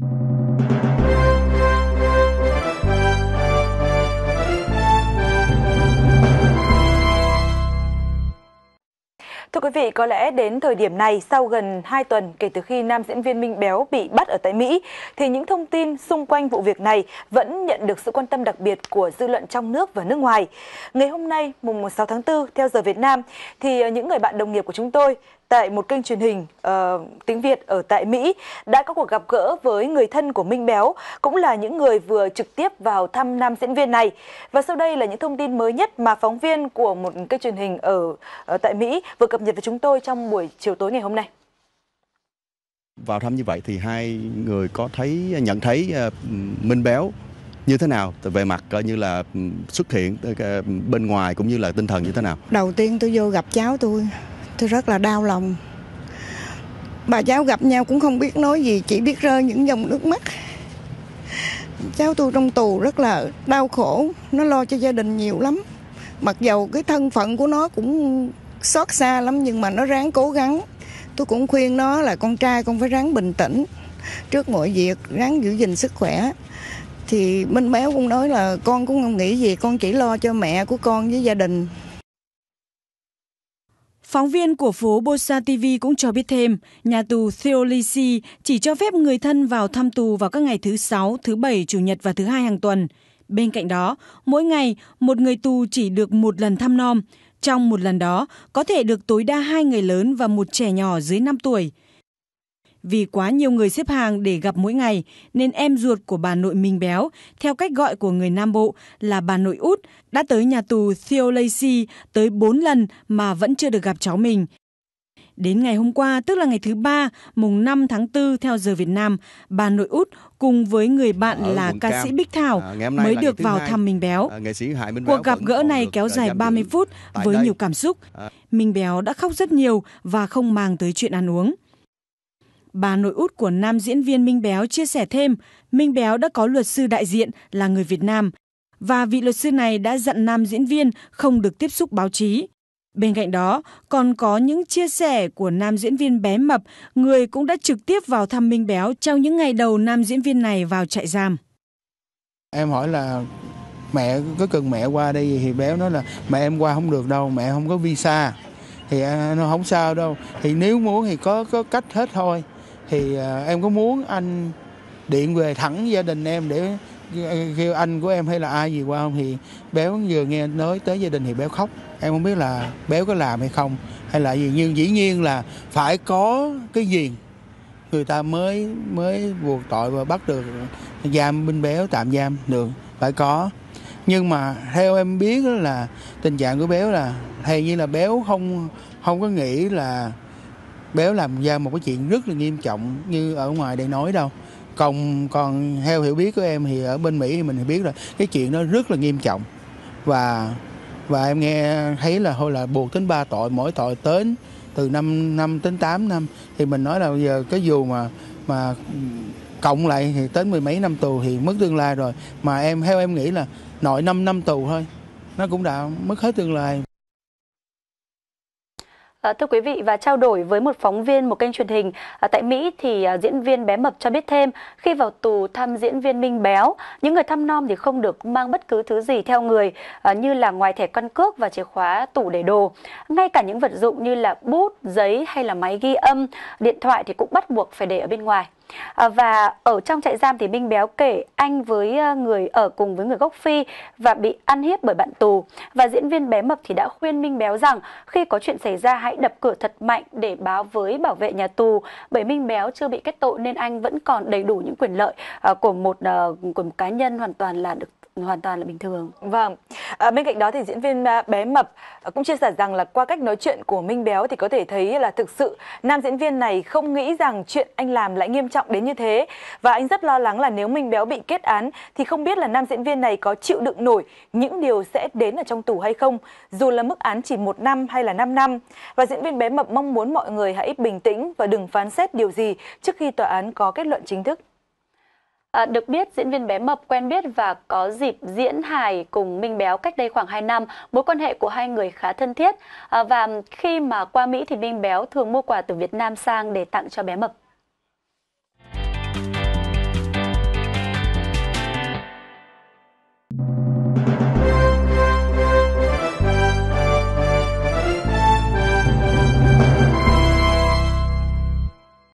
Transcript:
Thưa quý vị, có lẽ đến thời điểm này, sau gần 2 tuần kể từ khi nam diễn viên Minh Béo bị bắt ở tại Mỹ, thì những thông tin xung quanh vụ việc này vẫn nhận được sự quan tâm đặc biệt của dư luận trong nước và nước ngoài. Ngày hôm nay, mùng 6 tháng 4, theo giờ Việt Nam, thì ờ, những người bạn đồng nghiệp của chúng tôi tại một kênh truyền hình uh, tiếng Việt ở tại Mỹ đã có cuộc gặp gỡ với người thân của Minh Béo, cũng là những người vừa trực tiếp vào thăm nam diễn viên này. Và sau đây là những thông tin mới nhất mà phóng viên của một kênh truyền hình ở uh, tại Mỹ vừa cập nhật với chúng tôi trong buổi chiều tối ngày hôm nay. Vào thăm như vậy thì hai người có thấy nhận thấy uh, Minh Béo như thế nào về mặt coi như là ừ, xuất hiện ờ, bên ngoài cũng như là tinh thần như thế nào đầu tiên tôi vô gặp cháu tôi Tôi rất là đau lòng. Bà cháu gặp nhau cũng không biết nói gì, chỉ biết rơi những dòng nước mắt. Cháu tôi trong tù rất là đau khổ, nó lo cho gia đình nhiều lắm. Mặc dầu cái thân phận của nó cũng xót xa lắm nhưng mà nó ráng cố gắng. Tôi cũng khuyên nó là con trai con phải ráng bình tĩnh trước mọi việc, ráng giữ gìn sức khỏe thì minh béo cũng nói là con cũng không nghĩ gì con chỉ lo cho mẹ của con với gia đình Phóng viên của phố Bosa TV cũng cho biết thêm, nhà tù Theolisi chỉ cho phép người thân vào thăm tù vào các ngày thứ Sáu, thứ Bảy, Chủ nhật và thứ Hai hàng tuần. Bên cạnh đó, mỗi ngày, một người tù chỉ được một lần thăm nom. Trong một lần đó, có thể được tối đa hai người lớn và một trẻ nhỏ dưới 5 tuổi – vì quá nhiều người xếp hàng để gặp mỗi ngày nên em ruột của bà nội Minh Béo, theo cách gọi của người Nam Bộ là bà nội út, đã tới nhà tù Theo Lacey tới 4 lần mà vẫn chưa được gặp cháu mình. Đến ngày hôm qua, tức là ngày thứ ba, mùng 5 tháng 4 theo giờ Việt Nam, bà nội út cùng với người bạn ở ờ, là ca sĩ Bích Thảo à, mới được vào hai. thăm Minh Béo. À, nghệ sĩ Hải Minh Cuộc gặp gỡ này kéo dài 30 phút với đây. nhiều cảm xúc. À. Minh Béo đã khóc rất nhiều và không mang tới chuyện ăn uống bà nội út của nam diễn viên Minh Béo chia sẻ thêm, Minh Béo đã có luật sư đại diện là người Việt Nam và vị luật sư này đã dặn nam diễn viên không được tiếp xúc báo chí. Bên cạnh đó, còn có những chia sẻ của nam diễn viên bé mập, người cũng đã trực tiếp vào thăm Minh Béo trong những ngày đầu nam diễn viên này vào trại giam. Em hỏi là mẹ có cần mẹ qua đây thì béo nói là mẹ em qua không được đâu, mẹ không có visa thì à, nó không sao đâu thì nếu muốn thì có có cách hết thôi thì ờ, em có muốn anh điện về thẳng gia đình em để ờ, kêu anh của em hay là ai gì qua không thì béo vừa nghe nói tới gia đình thì béo khóc em không biết là béo có làm hay không hay là gì nhưng dĩ nhiên là phải có cái gì người ta mới mới buộc tội và bắt được giam binh béo tạm giam được phải có nhưng mà theo em biết là tình trạng của béo là hay như là béo không không có nghĩ là béo làm ra một cái chuyện rất là nghiêm trọng như ở ngoài đây nói đâu còn còn theo hiểu biết của em thì ở bên mỹ thì mình biết rồi cái chuyện đó rất là nghiêm trọng và và em nghe thấy là thôi là buộc đến ba tội mỗi tội tới từ 5 năm đến 8 năm thì mình nói là bây giờ cái dù mà mà cộng lại thì tới mười mấy năm tù thì mất tương lai rồi mà em theo em nghĩ là nội 5 năm tù thôi nó cũng đã mất hết tương lai Ờ, thưa quý vị và trao đổi với một phóng viên một kênh truyền hình ờ, tại Mỹ thì ờ, diễn viên bé mập cho biết thêm khi vào tù thăm diễn viên Minh Béo, những người thăm nom thì không được mang bất cứ thứ gì theo người như là ngoài thẻ căn cước và chìa khóa tủ để đồ. Ngay cả những vật dụng như là bút, giấy hay là máy ghi âm, điện thoại thì cũng bắt buộc phải để ở bên ngoài. À, và ở trong trại giam thì Minh Béo kể anh với ờ, người ở cùng với người gốc Phi và bị ăn hiếp bởi bạn tù. Và diễn viên bé mập thì đã khuyên Minh Béo rằng khi có chuyện xảy ra hãy đập cửa thật mạnh để báo với bảo vệ nhà tù. Bởi Minh Béo chưa bị kết tội nên anh vẫn còn đầy đủ những quyền lợi ờ, của một ờ, của một cá nhân hoàn toàn là được hoàn toàn là bình thường. Vâng. À, bên cạnh đó thì diễn viên à, bé mập à, cũng chia sẻ rằng là qua cách nói chuyện của Minh Béo thì có thể thấy là thực sự nam diễn viên này không nghĩ rằng chuyện anh làm lại nghiêm trọng đến như thế và anh rất lo lắng là nếu Minh Béo bị kết án thì không biết là nam diễn viên này có chịu đựng nổi những điều sẽ đến ở trong tù hay không, dù là mức án chỉ một năm hay là 5 năm. Và diễn viên bé mập mong muốn mọi người hãy bình tĩnh và đừng phán xét điều gì trước khi tòa án có kết luận chính thức. À, được biết, diễn viên bé mập quen biết và có dịp diễn hài cùng Minh Béo cách đây khoảng 2 năm. Mối quan hệ của hai người khá thân thiết. À, và khi mà qua Mỹ thì Minh Béo thường mua quà từ Việt Nam sang để tặng cho bé mập.